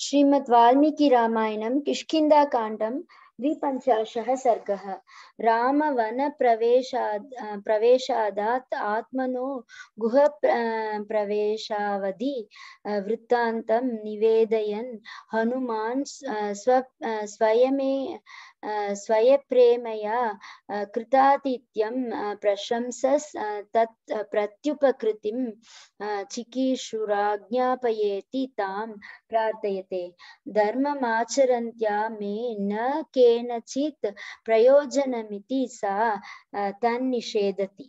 श्रीमद् वाल्मीकि रामायणं किष्किन्धाकाण्डं द्विपञ्चाशः सर्गः रामवनप्रवेशाद् प्रवेशादात् आत्मनो गुह प्रवेशावधि वृत्तान्तं निवेदयन् हनुमान् स्व स्वयमे स्वयप्रेमया कृतातिथ्यं प्रशंसस् तत् प्रत्युपकृतिं चिकीर्षुराज्ञापयेति तां प्रार्थयते धर्ममाचरन्त्या मे न केनचित् प्रयोजनमिति सा तन्निषेधति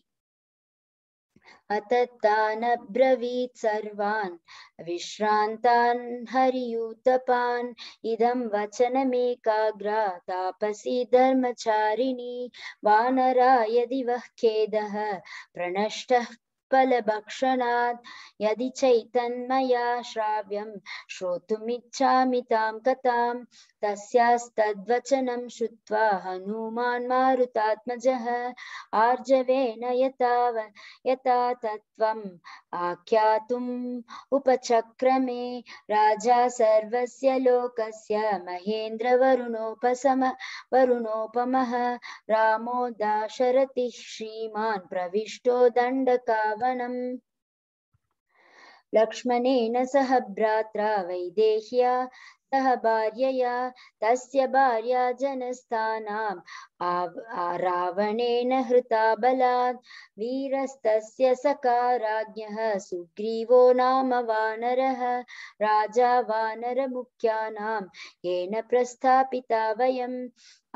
अतत्तानब्रवीत् सर्वान् विश्रान्तान् हरियूतपान् इदं वचनमेकाग्रा तापसी धर्मचारिणी वानरा यदि वः खेदः प्रणष्टः फलभक्षणात् यदि चैतन्मया श्राव्यं श्रोतुमिच्छामि तां कथां तस्यास्तद्वचनं श्रुत्वा हनुमान् मारुतात्मजः आर्जवेन यताव यथा तत्त्वम् आख्यातुम् उपचक्रमे राजा सर्वस्य लोकस्य महेन्द्रवरुणोपसम वरुणोपमः रामो दाशरथिः श्रीमान् प्रविष्टो दण्डकावनम् लक्ष्मणेन सह भ्रात्रा वैदेह्या सह भार्यया तस्य भार्या जनस्थानाम् रावणेन हृता बलात् वीरस्तस्य सकाराज्ञः सुग्रीवो नाम वानरः राजा वानरमुख्यानां येन प्रस्थापिता वयं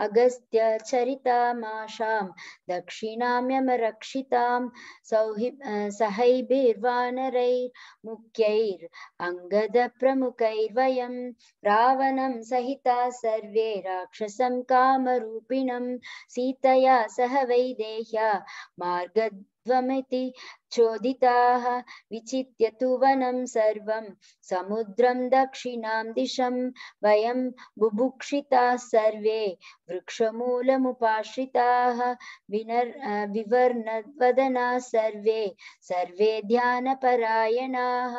अगस्त्य अगस्त्यचरितामाशां दक्षिणां यमरक्षितां सौहि सहैभिर्वानरैर्मुख्यैरङ्गदप्रमुखैर्वयं रावणं सहिता सर्वे राक्षसं कामरूपिणं सीतया सह वैदेह्या मार्गद्वमिति क्षोदिताः विचित्य तु वनं सर्वं समुद्रं दक्षिणां दिशं वयं बुभुक्षिताः सर्वे वृक्षमूलमुपाश्रिताः विनर् विवर्णवदनाः सर्वे सर्वे ध्यानपरायणाः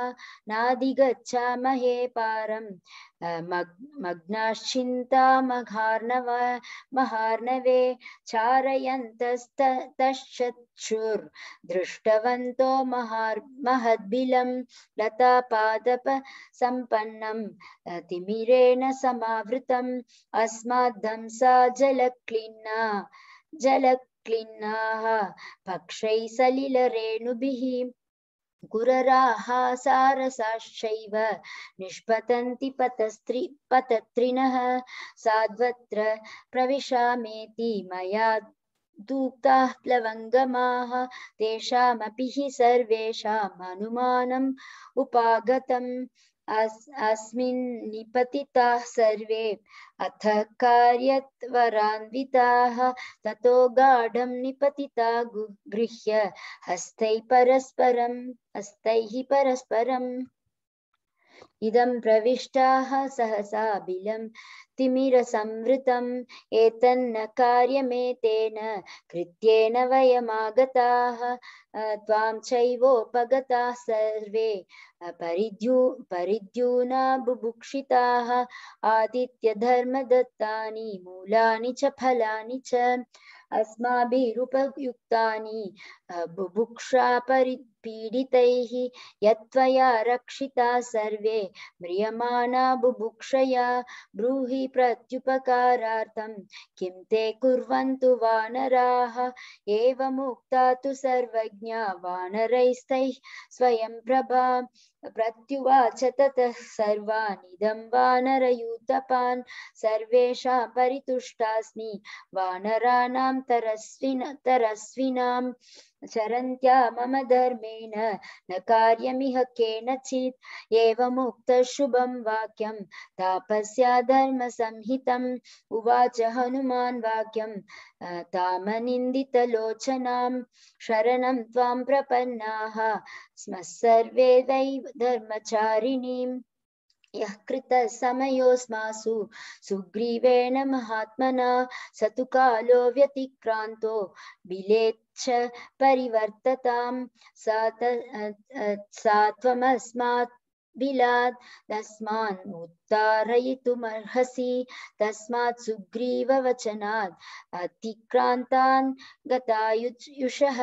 नादिगच्छामहे पारं मग् मग्नाश्चिन्तामघार्णव महार्णवे चारयन्तस्तश्चक्षुर्दृष्टवन् न्तो महार् महद्बिलं लतापादपसम्पन्नं तिमिरेण समावृतम् अस्माद्धंसा जलक्लिन्ना जलक्लिन्नाः पक्षैः सलिलरेणुभिः गुरराः सारसाश्चैव निष्पतन्ति पतस्त्रि पतत्रिणः साध्वत्र प्रविशामेति मया दूक्ताः प्लवङ्गमाः तेषामपि सर्वेषाम् अनुमानम् उपागतम् अस्मिन् निपतिताः सर्वे अथ कार्यत्वरान्विताः ततो गाढं निपतिता गृह्य हस्तैः परस्परम् हस्तैः परस्परम् इदं प्रविष्टाः सहसा बिलं संवृतम एतन्न कार्यमेतेन कृत्येन वयमागताः त्वां चैवोपगता सर्वे परिद्यू परिद्यूना बुभुक्षिताः आदित्यधर्मदत्तानि मूलानि च फलानि च अस्माभिरुपयुक्तानि बुभुक्षापरिपीडितैः यत्त्वया रक्षिता सर्वे म्रियमाणा बुभुक्षया ब्रूहि प्रत्युपकारार्थं किं ते कुर्वन्तु वानराः एवमुक्ता तु सर्वज्ञा वानरैस्तैः स्वयं प्रभा प्रत्युवाच तत सर्वानिदं वानरयूतपान् सर्वेषां परितुष्टास्मि वानराणां तरस्विन तरस्विनां चरन्त्या मम धर्मेण न कार्यमिह केनचित् एवमुक्तशुभं वाक्यं तापस्या धर्मसंहितम् उवाच हनुमान् वाक्यं तामनिन्दितलोचनां शरणं त्वां प्रपन्नाः स्मः सर्वे दैव धर्मचारिणी यः कृतसमयोऽस्मासु सुग्रीवेण महात्मना सतु कालो व्यतिक्रांत बिलेच्छ परिवर्तता सा त्वमस्मात् बिलात् तस्मान् उत्तारयितुमर्हसि तस्मात् सुग्रीववचनात् अतिक्रान्तान् गतायुषः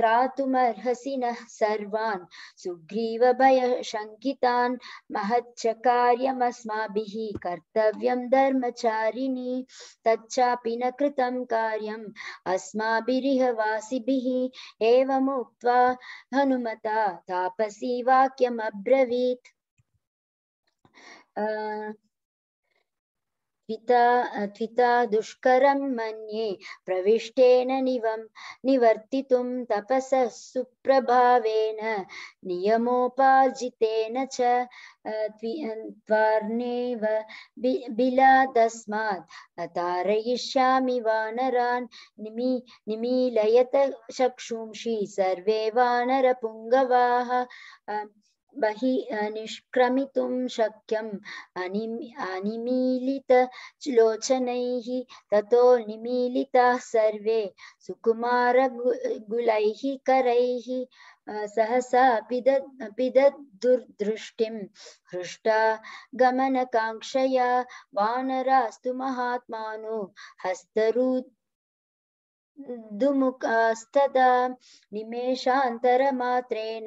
त्रातुमर्हसि नः सर्वान् सुग्रीवभयशङ्कितान् महच्चकार्यमस्माभिः कर्तव्यं धर्मचारिणी तच्चापि न कृतं कार्यम् अस्माभिरिह वासिभिः एवमुक्त्वा हनुमता तापसी वाक्यमब्र भवेत् त्विता त्विता दुष्करं मन्ये प्रविष्टेन निवं निवर्तितुं तपसः सुप्रभावेन नियमोपार्जितेन च त्वार्णेव बि तारयिष्यामि वानरान् निमी निमीलयत चक्षुंषि सर्वे वानरपुङ्गवाः बहि निष्क्रमितुं शक्यम् अनिम अनिमीलितलोचनैः ततो निमीलिताः सर्वे सुकुमारगुलैः करैः सहसा पिद पिदद्दुर्दृष्टिं हृष्टा गमनकाङ्क्षया वानरास्तु महात्मानो हस्तरु दुमुखास्तदा निमेषान्तरमात्रेण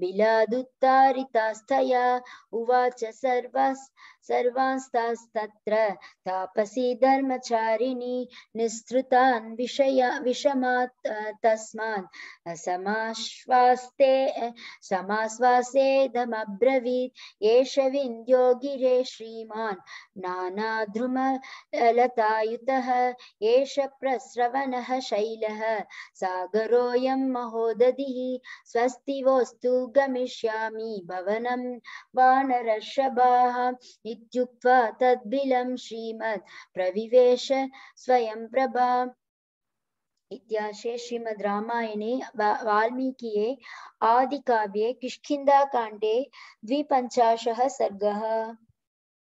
बिलादुत्तारितास्तया उवाच सर्वास् सर्वांस्तास्तत्र तापसी धर्मचारिणी निःसृतान् विषया विषमात् तस्मान् समाश्वास्ते समाश्वासेदमब्रवीत् एष विन्द्यो गिरे श्रीमान् नानाद्रुमलतायुतः एष प्रस्रवणः शैलः सागरोऽयं महोदधि स्वस्ति वोस्तु गमिष्यामि भवनं वानरशभाः इत्युक्त्वा तद्बिलं श्रीमत् प्रविवेश स्वयं प्रभा इत्याशे श्रीमद् रामायणे वाल्मीकिये आदिकाव्ये किष्किन्धाकाण्डे द्विपञ्चाशः सर्गः